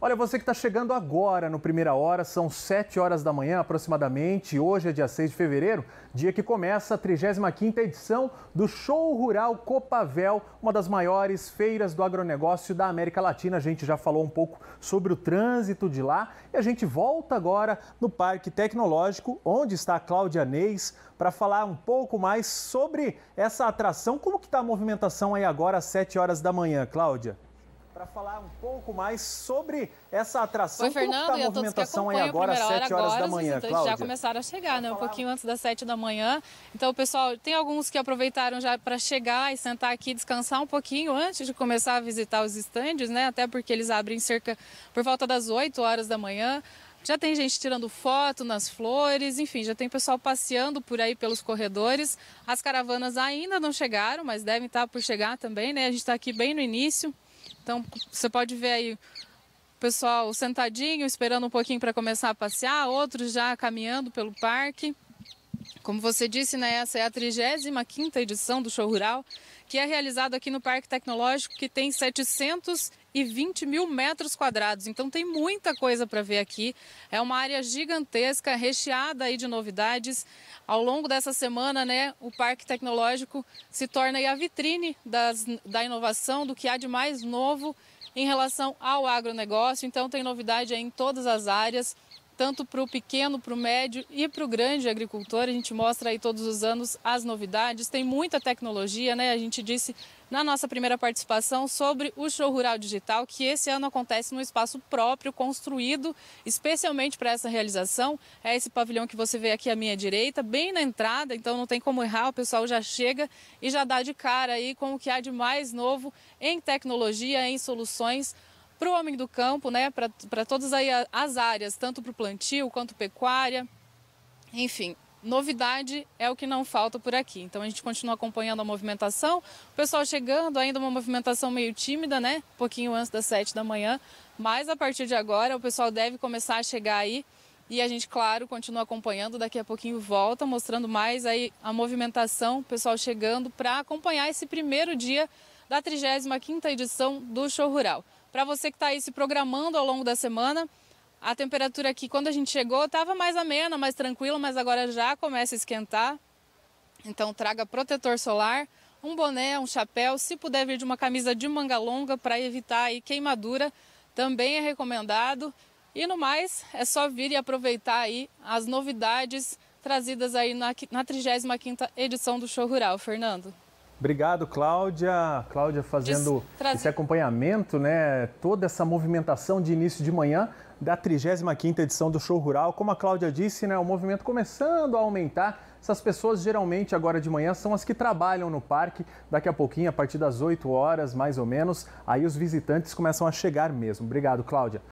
Olha, você que está chegando agora no Primeira Hora, são 7 horas da manhã aproximadamente, hoje é dia 6 de fevereiro, dia que começa a 35ª edição do Show Rural Copavel, uma das maiores feiras do agronegócio da América Latina. A gente já falou um pouco sobre o trânsito de lá e a gente volta agora no Parque Tecnológico, onde está a Cláudia Neis, para falar um pouco mais sobre essa atração. Como que está a movimentação aí agora às 7 horas da manhã, Cláudia? para falar um pouco mais sobre essa atração. Oi, Fernando, Como tá a movimentação aí agora às 7 horas agora, da manhã, os Cláudia? já começaram a chegar, né? Um pouquinho antes das 7 da manhã. Então, pessoal, tem alguns que aproveitaram já para chegar e sentar aqui, descansar um pouquinho antes de começar a visitar os estandes, né? Até porque eles abrem cerca por volta das 8 horas da manhã. Já tem gente tirando foto nas flores, enfim, já tem pessoal passeando por aí pelos corredores. As caravanas ainda não chegaram, mas devem estar tá por chegar também, né? A gente está aqui bem no início. Então você pode ver aí o pessoal sentadinho, esperando um pouquinho para começar a passear, outros já caminhando pelo parque. Como você disse, né, essa é a 35 edição do Show Rural, que é realizado aqui no Parque Tecnológico, que tem 700 e 20 mil metros quadrados. Então tem muita coisa para ver aqui. É uma área gigantesca, recheada aí de novidades. Ao longo dessa semana, né, o Parque Tecnológico se torna a vitrine das, da inovação, do que há de mais novo em relação ao agronegócio. Então tem novidade em todas as áreas tanto para o pequeno, para o médio e para o grande agricultor. A gente mostra aí todos os anos as novidades, tem muita tecnologia, né? A gente disse na nossa primeira participação sobre o Show Rural Digital, que esse ano acontece num espaço próprio, construído especialmente para essa realização. É esse pavilhão que você vê aqui à minha direita, bem na entrada, então não tem como errar, o pessoal já chega e já dá de cara aí com o que há de mais novo em tecnologia, em soluções para o homem do campo, né, para todas as áreas, tanto para o plantio quanto pecuária. Enfim, novidade é o que não falta por aqui. Então a gente continua acompanhando a movimentação. O pessoal chegando, ainda uma movimentação meio tímida, né? Um pouquinho antes das 7 da manhã. Mas a partir de agora o pessoal deve começar a chegar aí. E a gente, claro, continua acompanhando. Daqui a pouquinho volta, mostrando mais aí a movimentação, o pessoal chegando para acompanhar esse primeiro dia da 35 quinta edição do Show Rural. Para você que está aí se programando ao longo da semana, a temperatura aqui, quando a gente chegou, estava mais amena, mais tranquila, mas agora já começa a esquentar. Então traga protetor solar, um boné, um chapéu, se puder vir de uma camisa de manga longa para evitar aí queimadura, também é recomendado. E no mais, é só vir e aproveitar aí as novidades trazidas aí na, na 35ª edição do Show Rural, Fernando. Obrigado, Cláudia. Cláudia fazendo Des... esse acompanhamento, né? Toda essa movimentação de início de manhã da 35ª edição do Show Rural. Como a Cláudia disse, né, o movimento começando a aumentar. Essas pessoas geralmente agora de manhã são as que trabalham no parque. Daqui a pouquinho, a partir das 8 horas, mais ou menos, aí os visitantes começam a chegar mesmo. Obrigado, Cláudia.